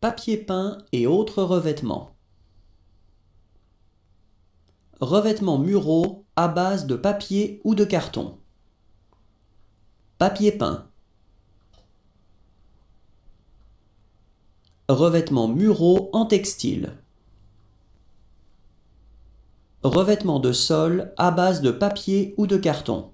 papier peint et autres revêtements. Revêtements muraux à base de papier ou de carton. Papier peint. Revêtements muraux en textile. Revêtements de sol à base de papier ou de carton.